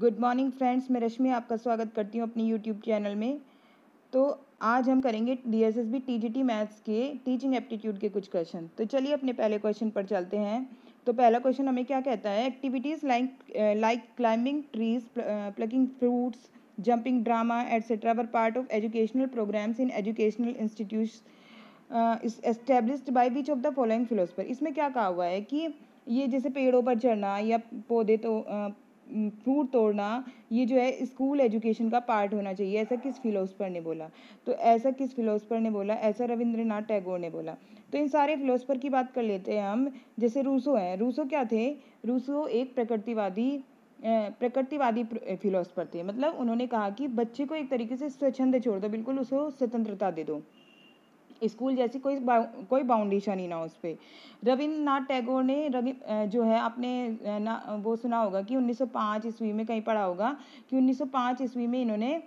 good morning friends मैं रश्मि आपका स्वागत करती हूँ अपने यूट्यूब चैनल में तो आज हम करेंगे D S S B T G T maths के टीचिंग एप्टीट्यूड के कुछ क्वेश्चन तो चलिए अपने पहले क्वेश्चन पर चलते हैं तो पहला क्वेश्चन हमें क्या कहता है activities like like climbing trees plucking fruits jumping drama etcetera were part of educational programs in educational institute established by which of the following philosopher इसमें क्या कहा हुआ है कि ये जैसे पेड़ों पर चढ़ना या पौधे तो uh, फ्रूट तोड़ना ये जो है स्कूल एजुकेशन का पार्ट होना चाहिए ऐसा किस फिलोसफर ने बोला तो ऐसा किस फिलोसफर ने बोला ऐसा रविंद्रनाथ टैगोर ने बोला तो इन सारे फिलोसफर की बात कर लेते हैं हम जैसे रूसो हैं रूसो क्या थे रूसो एक प्रकृतिवादी प्रकृतिवादी फिलोसफर थे मतलब उन्होंने कहा कि बच्चे को एक तरीके से स्वच्छंद छोड़ दो बिल्कुल उसको स्वतंत्रता दे दो स्कूल जैसी कोई बाउ, कोई बाउंडेशन ही ना उस पर रविंद्रनाथ टैगोर ने रवि जो है आपने ना वो सुना होगा कि 1905 ईस्वी में कहीं पढ़ा होगा कि 1905 ईस्वी में इन्होंने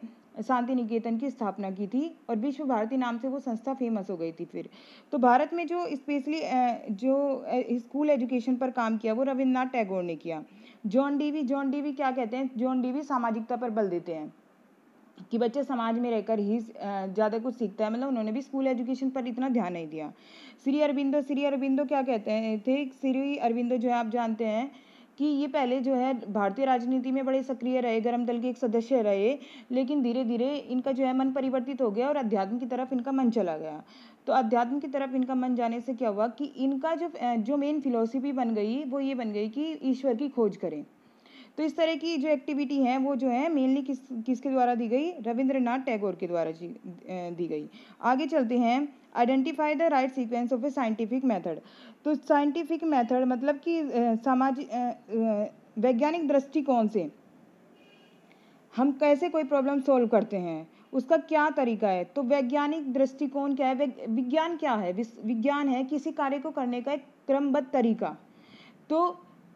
शांति निकेतन की स्थापना की थी और विश्व भारती नाम से वो संस्था फेमस हो गई थी फिर तो भारत में जो स्पेशली जो स्कूल एजुकेशन पर काम किया वो रविन्द्रनाथ टैगोर ने किया जॉन डीवी जॉन डीवी क्या कहते हैं जॉन डीवी सामाजिकता पर बल देते हैं कि बच्चे समाज में रहकर ही ज़्यादा कुछ सीखता है मतलब उन्होंने भी स्कूल एजुकेशन पर इतना ध्यान नहीं दिया श्री अरविंदो श्री अरविंदो क्या कहते हैं थे श्री अरविंदो जो है आप जानते हैं कि ये पहले जो है भारतीय राजनीति में बड़े सक्रिय रहे गर्म दल के एक सदस्य रहे लेकिन धीरे धीरे इनका जो है मन परिवर्तित हो गया और अध्यात्म की तरफ इनका मन चला गया तो अध्यात्म की तरफ इनका मन जाने से क्या हुआ कि इनका जो जो मेन फिलोसफी बन गई वो ये बन गई कि ईश्वर की खोज करें तो इस तरह की जो एक्टिविटी है वो जो है मेनली किस किसके द्वारा दी गई रविंद्रनाथ टैगोर के द्वारा दी गई आगे चलते हैं identify the right sequence of a scientific method तो साइंटिफिक मेथड मतलब कि सामाजिक वैज्ञानिक दृष्टिकोण से हम कैसे कोई प्रॉब्लम सोल्व करते हैं उसका क्या तरीका है तो वैज्ञानिक दृष्टिकोण क्या है विज्ञान क्या है विज्ञान है किसी कार्य को करने का एक क्रमबद्ध तरीका तो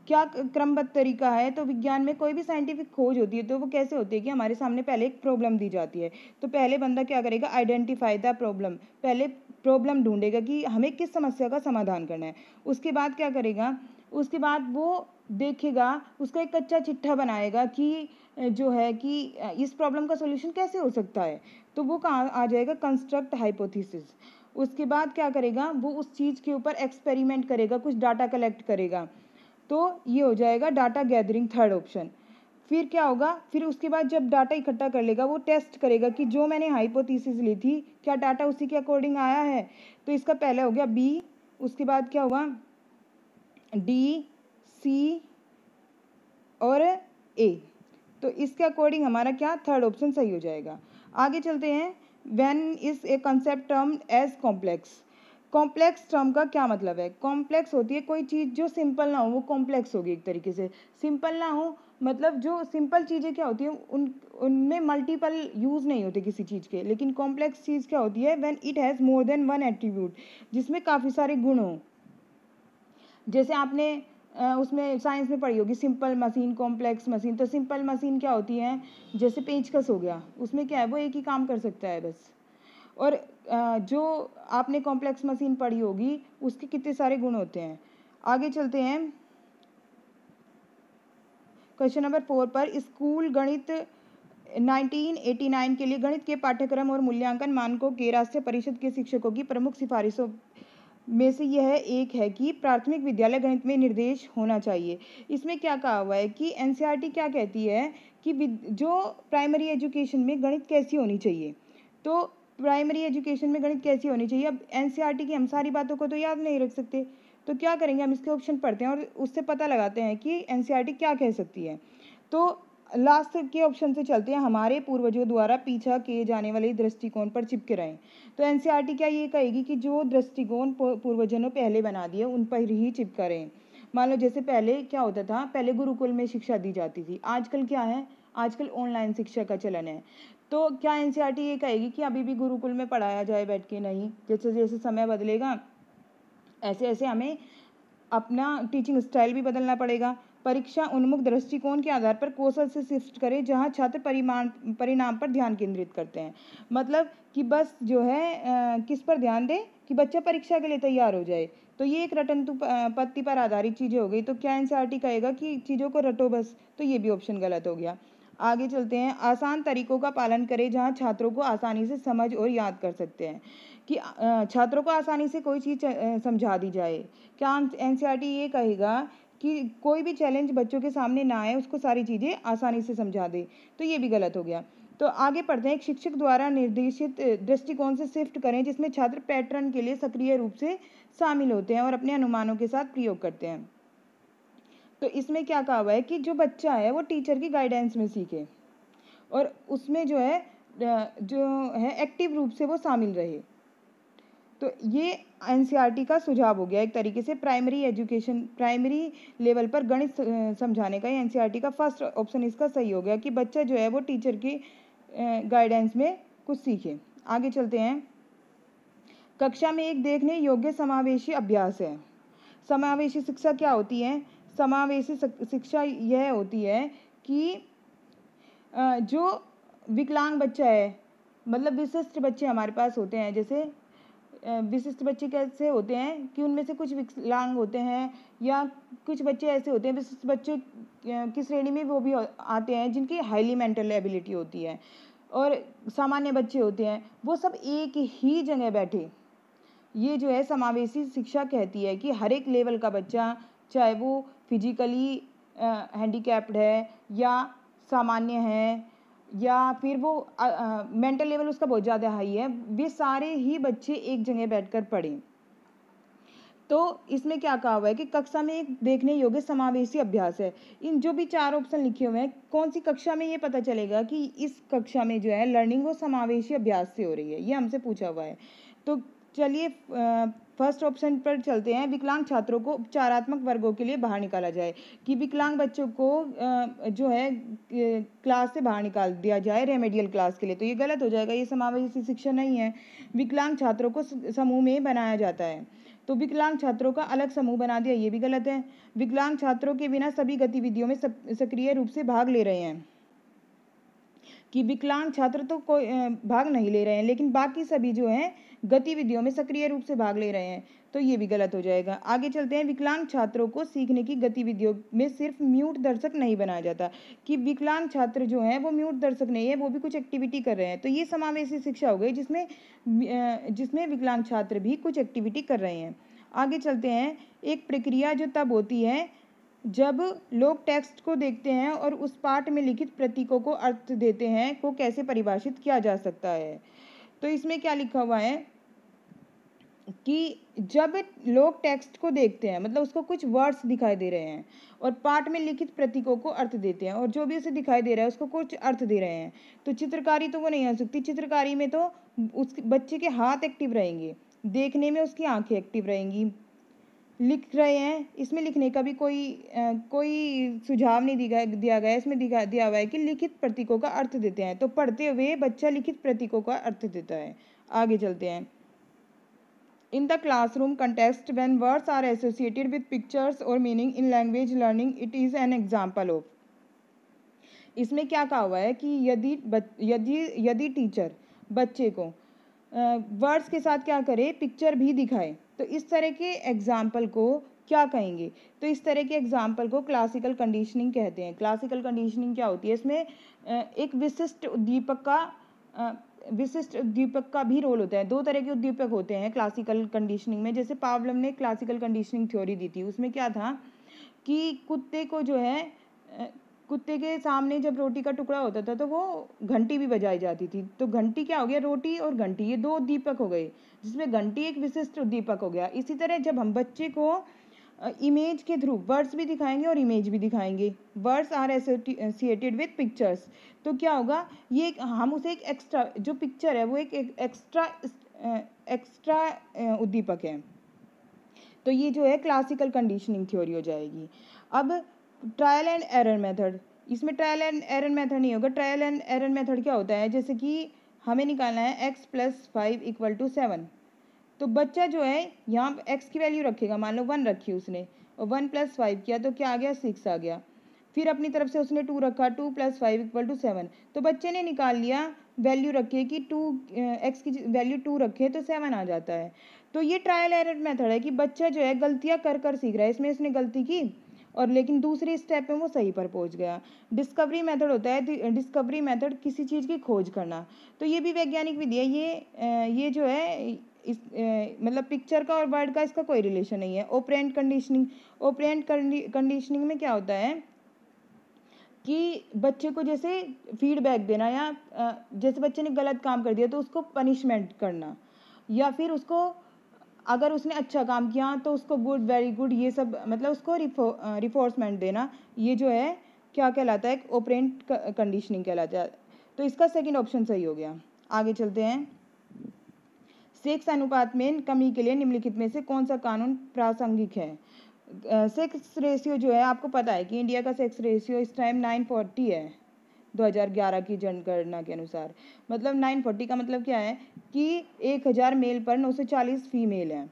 क्या क्रमबद्ध तरीका है तो विज्ञान में कोई भी साइंटिफिक खोज होती है तो वो कैसे होती है कि हमारे सामने पहले एक प्रॉब्लम दी जाती है तो पहले बंदा क्या करेगा आइडेंटिफाई द प्रॉब्लम पहले प्रॉब्लम ढूंढेगा कि हमें किस समस्या का समाधान करना है उसके बाद क्या करेगा उसके बाद वो देखेगा उसका एक कच्चा चिट्ठा बनाएगा कि जो है कि इस प्रॉब्लम का सोल्यूशन कैसे हो सकता है तो वो कहाँ आ जाएगा कंस्ट्रक्ट हाइपोथीसिस उसके बाद क्या करेगा वो उस चीज़ के ऊपर एक्सपेरिमेंट करेगा कुछ डाटा कलेक्ट करेगा तो ये हो जाएगा डाटा गैदरिंग थर्ड ऑप्शन फिर क्या होगा फिर उसके बाद जब डाटा इकट्ठा कर लेगा वो टेस्ट करेगा कि जो मैंने हाइपोथीसिस ली थी क्या डाटा उसी के अकॉर्डिंग आया है तो इसका पहले हो गया बी उसके बाद क्या हुआ डी सी और ए तो इसके अकॉर्डिंग हमारा क्या थर्ड ऑप्शन सही हो जाएगा आगे चलते हैं when is a concept term as complex complex term का क्या मतलब है कॉम्प्लेक्स होती है कोई चीज़ जो सिंपल ना हो वो कॉम्प्लेक्स होगी एक तरीके से सिंपल ना हो मतलब जो सिंपल चीज़ें क्या होती हैं उन उनमें मल्टीपल यूज़ नहीं होते किसी चीज़ के लेकिन कॉम्प्लेक्स चीज़ क्या होती है when it has more than one attribute जिसमें काफ़ी सारे गुण हों जैसे आपने उसमें साइंस में पढ़ी होगी सिंपल मशीन कॉम्प्लेक्स मशीन तो सिंपल मशीन क्या होती है जैसे पेचकस हो गया उसमें क्या है वो एक ही काम कर सकता है बस और जो आपने कॉम्प्लेक्स मशीन पढ़ी होगी उसके कितने सारे गुण होते हैं आगे चलते हैं क्वेश्चन नंबर फोर पर स्कूल गणित 1989 के लिए गणित के पाठ्यक्रम और मूल्यांकन मानकों के राष्ट्रीय परिषद के शिक्षकों की प्रमुख सिफारिशों में से यह एक है कि प्राथमिक विद्यालय गणित में निर्देश होना चाहिए इसमें क्या कहा हुआ है कि एन e क्या कहती है कि जो प्राइमरी एजुकेशन में गणित कैसी होनी चाहिए तो प्राइमरी एजुकेशन में गणित कैसी होनी चाहिए अब एन e की हम सारी बातों को तो याद नहीं रख सकते तो क्या करेंगे हम इसके ऑप्शन पढ़ते हैं और उससे पता लगाते हैं कि एन e क्या कह सकती है तो लास्ट के ऑप्शन से चलते हैं हमारे पूर्वजों द्वारा पीछा किए जाने वाले दृष्टिकोण पर चिपके रहें तो एन e क्या ये कहेगी कि जो दृष्टिकोण पूर्वजों ने पहले बना दिए उन पर ही चिपका रहें मान लो जैसे पहले क्या होता था पहले गुरुकुल में शिक्षा दी जाती थी आजकल क्या है आजकल ऑनलाइन शिक्षा का चलन है तो क्या एन e ये कहेगी कि अभी भी गुरुकुल में पढ़ाया जाए बैठ के नहीं जैसे जैसे समय बदलेगा ऐसे ऐसे हमें अपना टीचिंग स्टाइल भी बदलना पड़ेगा परीक्षा उन्मुख दृष्टिकोण के आधार पर कौशल से शिफ्ट करें जहां छात्र परिमाण परिणाम पर ध्यान केंद्रित करते हैं मतलब कि बस जो है आ, किस पर ध्यान दें कि बच्चा परीक्षा के लिए तैयार हो जाए तो ये एक रटन पत्ती पर आधारित चीज़ें हो गई तो क्या एन e कहेगा कि चीज़ों को रटो बस तो ये भी ऑप्शन गलत हो गया आगे चलते हैं आसान तरीकों का पालन करें जहाँ छात्रों को आसानी से समझ और याद कर सकते हैं कि छात्रों को आसानी से कोई चीज़ समझा दी जाए क्या एन ये कहेगा कि कोई भी चैलेंज बच्चों के सामने ना आए उसको सारी चीज़ें आसानी से समझा दे तो ये भी गलत हो गया तो आगे पढ़ते हैं एक शिक्षक द्वारा निर्देशित दृष्टिकोण से शिफ्ट करें जिसमें छात्र पैटर्न के लिए सक्रिय रूप से शामिल होते हैं और अपने अनुमानों के साथ प्रयोग करते हैं तो इसमें क्या कहा हुआ है कि जो बच्चा है वो टीचर की गाइडेंस में सीखे और उसमें जो है जो है एक्टिव रूप से वो शामिल रहे तो ये एन e का सुझाव हो गया एक तरीके से प्राइमरी एजुकेशन प्राइमरी लेवल पर गणित समझाने का एन e का फर्स्ट ऑप्शन इसका सही हो गया कि बच्चा जो है वो टीचर की गाइडेंस में कुछ सीखे आगे चलते हैं कक्षा में एक देखने योग्य समावेशी अभ्यास है समावेशी शिक्षा क्या होती है समावेशी शिक्षा यह होती है कि जो विकलांग बच्चा है मतलब विशिष्ट बच्चे हमारे पास होते हैं जैसे विशिष्ट बच्चे कैसे होते हैं कि उनमें से कुछ विकलांग होते हैं या कुछ बच्चे ऐसे होते हैं विशिष्ट बच्चे की श्रेणी में वो भी आते हैं जिनकी हाईली मेंटल एबिलिटी होती है और सामान्य बच्चे होते हैं वो सब एक ही जगह बैठे ये जो है समावेशी शिक्षा कहती है कि हर एक लेवल का बच्चा चाहे वो फिजिकली हैंडीकैप्ड है या सामान्य है या फिर वो मेंटल लेवल उसका बहुत ज़्यादा हाई है वे सारे ही बच्चे एक जगह बैठकर पढ़ें तो इसमें क्या कहा हुआ है कि कक्षा में एक देखने योग्य समावेशी अभ्यास है इन जो भी चार ऑप्शन लिखे हुए हैं कौन सी कक्षा में ये पता चलेगा कि इस कक्षा में जो है लर्निंग वो समावेशी अभ्यास से हो रही है ये हमसे पूछा हुआ है तो चलिए फर्स्ट ऑप्शन पर चलते हैं विकलांग छात्रों को उपचारात्मक वर्गों के लिए बाहर निकाला जाए कि विकलांग बच्चों को जो है क्लास से बाहर निकाल दिया जाए रेमेडियल क्लास के लिए तो ये गलत हो जाएगा ये समावेशी शिक्षा नहीं है विकलांग छात्रों को समूह में बनाया जाता है तो विकलांग छात्रों का अलग समूह बना दिया ये भी गलत है विकलांग छात्रों के बिना सभी गतिविधियों में सक्रिय रूप से भाग ले रहे हैं कि विकलांग छात्र तो कोई भाग नहीं ले रहे हैं लेकिन बाकी सभी जो हैं गतिविधियों में सक्रिय रूप से भाग ले रहे हैं तो ये भी गलत हो जाएगा आगे चलते हैं विकलांग छात्रों को सीखने की गतिविधियों में सिर्फ म्यूट दर्शक नहीं बनाया जाता कि विकलांग छात्र जो हैं वो म्यूट दर्शक नहीं है वो भी कुछ एक्टिविटी कर रहे हैं तो ये समावेशी शिक्षा हो गई जिसमें जिसमें विकलांग छात्र भी कुछ एक्टिविटी कर रहे हैं आगे चलते हैं एक प्रक्रिया जो तब होती है जब लोग टेक्स्ट को देखते हैं और उस पाठ में लिखित प्रतीकों को अर्थ देते हैं को कैसे परिभाषित किया जा सकता है तो इसमें क्या लिखा हुआ है कि जब लोग टेक्स्ट को देखते हैं मतलब उसको कुछ वर्ड्स दिखाई दे रहे हैं और पाठ में लिखित प्रतीकों को अर्थ देते हैं और जो भी उसे दिखाई दे रहा है उसको कुछ अर्थ दे रहे हैं तो चित्रकारी तो वो नहीं हो सकती चित्रकारी में तो उस बच्चे के हाथ एक्टिव रहेंगे देखने में उसकी आंखें एक्टिव रहेंगी लिख रहे हैं इसमें लिखने का भी कोई कोई सुझाव नहीं दिखा दिया गया इसमें दिखा दिया हुआ है कि लिखित प्रतीकों का अर्थ देते हैं तो पढ़ते हुए बच्चा लिखित प्रतीकों का अर्थ देता है आगे चलते हैं in the classroom contest when words are associated with pictures और meaning in language learning it is an example of इसमें क्या कहा हुआ है कि यदि यदि यदि टीचर बच्चे को वर्ड्स के साथ क्या करे पिक्चर भी दिखाए तो इस तरह के एग्ज़ाम्पल को क्या कहेंगे तो इस तरह के एग्जाम्पल को क्लासिकल कंडीशनिंग कहते हैं क्लासिकल कंडीशनिंग क्या होती है इसमें एक विशिष्ट उद्दीपक का विशिष्ट उद्दीपक का भी रोल होता है दो तरह के उद्दीपक होते हैं क्लासिकल कंडीशनिंग में जैसे पावलम ने क्लासिकल कंडीशनिंग थ्योरी दी थी उसमें क्या था कि कुत्ते को जो है कुत्ते के सामने जब रोटी का टुकड़ा होता था तो वो घंटी भी बजाई जाती थी तो घंटी क्या हो गया रोटी और घंटी ये दो उद्दीपक हो गए जिसमें घंटी एक विशिष्ट उद्दीपक हो गया इसी तरह जब हम बच्चे को इमेज के थ्रू वर्ड्स भी दिखाएंगे और इमेज भी दिखाएंगे words are associated with pictures तो क्या होगा ये हम उसे एक एक्स्ट्रा जो पिक्चर है वो एक, एक एक्स्ट्रा एक्स्ट्रा उद्दीपक है तो ये जो है क्लासिकल कंडीशनिंग थ्योरी हो जाएगी अब ट्रायल एंड एरर मेथड इसमें ट्रायल एंड एरर मेथड नहीं होगा ट्रायल एंड एरर मेथड क्या होता है जैसे कि हमें निकालना है X plus five equal to seven तो बच्चा जो है यहाँ एक्स की वैल्यू रखेगा मान लो वन रखी उसने और वन प्लस फाइव किया तो क्या आ गया सिक्स आ गया फिर अपनी तरफ से उसने टू रखा two plus five equal to seven तो बच्चे ने निकाल लिया वैल्यू रखे कि टू एक्स की वैल्यू टू रखे तो सेवन आ जाता है तो ये ट्रायल एरर मेथड है कि बच्चा जो है गलतियाँ कर कर सीख रहा है इसमें इसने गलती की और लेकिन दूसरे स्टेप में वो सही पर पहुंच गया डिस्कवरी मेथड होता है डिस्कवरी मेथड किसी चीज़ की खोज करना तो ये भी वैज्ञानिक विधि है ये ये जो है इस मतलब पिक्चर का और वर्ड का इसका कोई रिलेशन नहीं है ओपरेंट कंडीशनिंग ओपरेंट कंडीशनिंग में क्या होता है कि बच्चे को जैसे फीडबैक देना या जैसे बच्चे ने गलत काम कर दिया तो उसको पनिशमेंट करना या फिर उसको अगर उसने अच्छा काम किया तो उसको गुड वेरी गुड ये सब मतलब उसको रिफो रिफोर्समेंट देना ये जो है क्या कहलाता है ओपरेंट कंडीशनिंग कहलाता है तो इसका सेकंड ऑप्शन सही हो गया आगे चलते हैं सेक्स अनुपात में कमी के लिए निम्नलिखित में से कौन सा कानून प्रासंगिक है सेक्स रेशियो जो है आपको पता है कि इंडिया का सेक्स रेशियो इस टाइम नाइन फोर्टी है 2011 की जनगणना के अनुसार मतलब 940 का मतलब क्या है कि 1000 मेल पर 940 फीमेल हैं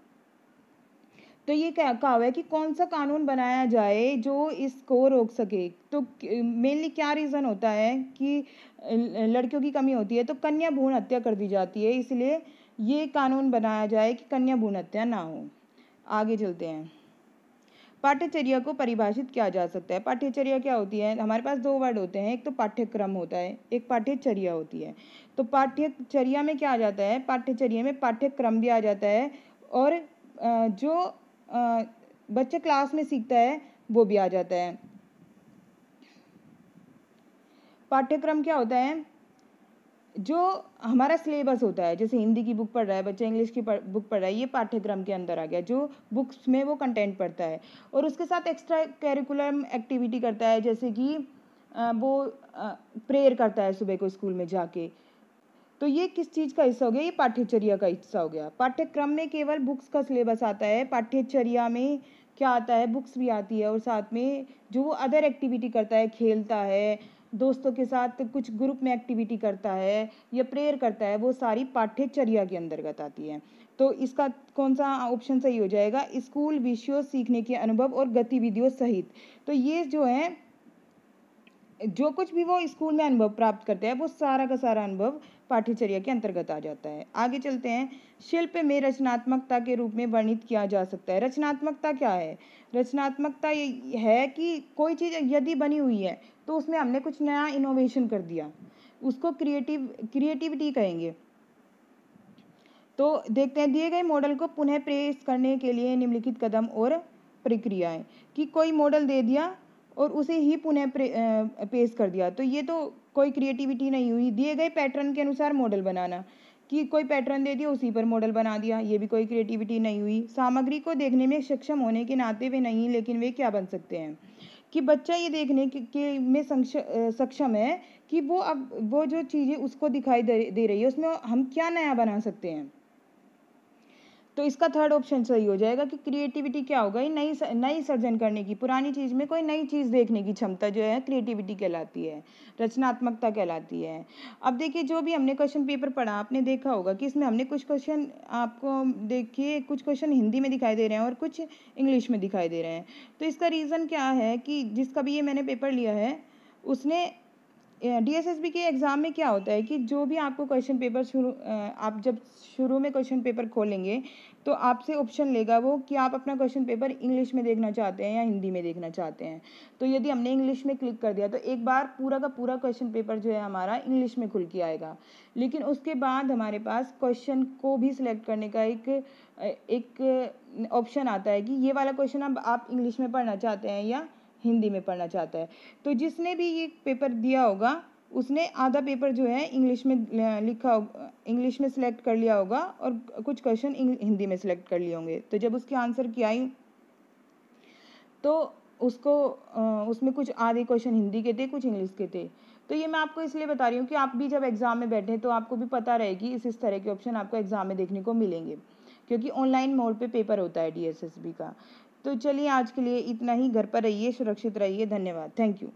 तो ये क्या कहा है कि कौन सा कानून बनाया जाए जो इसको रोक सके तो मेनली क्या रीज़न होता है कि लड़कियों की कमी होती है तो कन्या भ्रूण हत्या कर दी जाती है इसलिए ये कानून बनाया जाए कि कन्या भ्रूण हत्या ना हो आगे चलते हैं पाठ्यचर्या को परिभाषित किया जा सकता है पाठ्यचर्या क्या होती है हमारे पास दो वर्ड होते हैं एक तो पाठ्यक्रम होता है एक पाठ्यचर्या होती है तो पाठ्यचर्या में क्या आ जाता है पाठ्यचर्या में पाठ्यक्रम भी आ जाता है और जो बच्चे क्लास में सीखता है वो भी आ जाता है पाठ्यक्रम क्या होता है जो हमारा सिलेबस होता है जैसे हिंदी की बुक पढ़ रहा है बच्चा इंग्लिश की बुक पढ़ रहा है ये पाठ्यक्रम के अंदर आ गया जो बुक्स में वो कंटेंट पढ़ता है और उसके साथ एक्स्ट्रा कैरिकुलम एक्टिविटी करता है जैसे कि वो प्रेयर करता है सुबह को स्कूल में जाके तो ये किस चीज़ का हिस्सा हो गया ये पाठ्यचर्या का हिस्सा हो गया पाठ्यक्रम में केवल बुक्स का सिलेबस आता है पाठ्यचर्या में क्या आता है बुक्स भी आती है और साथ में जो वो अदर एक्टिविटी करता है खेलता है दोस्तों के साथ कुछ ग्रुप में एक्टिविटी करता है या प्रेयर करता है वो सारी पाठ्यचर्या के अंतर्गत आती है तो इसका कौन सा ऑप्शन सही हो जाएगा स्कूल विषयों सीखने के अनुभव और गतिविधियों सहित तो ये जो है जो कुछ भी वो स्कूल में अनुभव प्राप्त करते हैं वो सारा का सारा अनुभव पाठ्यचर्या के अंतर्गत आ जाता है आगे चलते हैं शिल्प में रचनात्मकता के रूप में वर्णित किया जा सकता है रचनात्मकता क्या है रचनात्मकता ये है कि कोई चीज़ यदि बनी हुई है तो उसमें हमने कुछ नया इनोवेशन कर दिया उसको क्रिएटिव क्रिएटिविटी कहेंगे तो देखते हैं दिए गए मॉडल को पुनः प्रेस करने के लिए निम्नलिखित कदम और प्रक्रियाएं कि कोई मॉडल दे दिया और उसे ही पुनः पेश कर दिया तो ये तो कोई क्रिएटिविटी नहीं हुई दिए गए पैटर्न के अनुसार मॉडल बनाना कि कोई पैटर्न दे दिया उसी पर मॉडल बना दिया ये भी कोई क्रिएटिविटी नहीं हुई सामग्री को देखने में सक्षम होने के नाते वे नहीं लेकिन वे क्या बन सकते हैं कि बच्चा ये देखने के, के में सक्षम है कि वो अब वो जो चीज़ें उसको दिखाई दे, दे रही है उसमें हम क्या नया बना सकते हैं तो इसका थर्ड ऑप्शन सही हो जाएगा कि क्रिएटिविटी क्या होगा ये नई नई सर्जन करने की पुरानी चीज़ में कोई नई चीज़ देखने की क्षमता जो है क्रिएटिविटी कहलाती है रचनात्मकता कहलाती है अब देखिए जो भी हमने क्वेश्चन पेपर पढ़ा आपने देखा होगा कि इसमें हमने कुछ क्वेश्चन आपको देखिए कुछ क्वेश्चन हिंदी में दिखाई दे रहे हैं और कुछ इंग्लिश में दिखाई दे रहे हैं तो इसका रीज़न क्या है कि जिसका भी ये मैंने पेपर लिया है उसने डी एस एस बी के एग्ज़ाम में क्या होता है कि जो भी आपको क्वेश्चन पेपर शुरू आप जब शुरू में क्वेश्चन पेपर खोलेंगे तो आपसे ऑप्शन लेगा वो कि आप अपना क्वेश्चन पेपर इंग्लिश में देखना चाहते हैं या हिंदी में देखना चाहते हैं तो यदि हमने इंग्लिश में क्लिक कर दिया तो एक बार पूरा का पूरा क्वेश्चन पेपर जो है हमारा इंग्लिश में खुल के आएगा लेकिन उसके बाद हमारे पास क्वेश्चन को भी सिलेक्ट करने का एक एक ऑप्शन आता है कि ये वाला क्वेश्चन अब आप इंग्लिश में पढ़ना चाहते हैं या हिंदी में पढ़ना चाहता है तो जिसने भी ये पेपर दिया होगा उसने आधा पेपर जो है इंग्लिश में लिखा होगा इंग्लिश में सिलेक्ट कर लिया होगा और कुछ क्वेश्चन हिंदी में सिलेक्ट कर लिए होंगे तो जब उसके आंसर की आई तो उसको उसमें कुछ आधे क्वेश्चन हिंदी के थे कुछ इंग्लिश के थे तो ये मैं आपको इसलिए बता रही हूँ कि आप भी जब एग्ज़ाम में बैठे तो आपको भी पता रहेगी इस इस तरह के ऑप्शन आपको एग्ज़ाम में देखने को मिलेंगे क्योंकि ऑनलाइन मोड पे पेपर होता है डी का तो चलिए आज के लिए इतना ही घर पर रहिए सुरक्षित रहिए धन्यवाद थैंक यू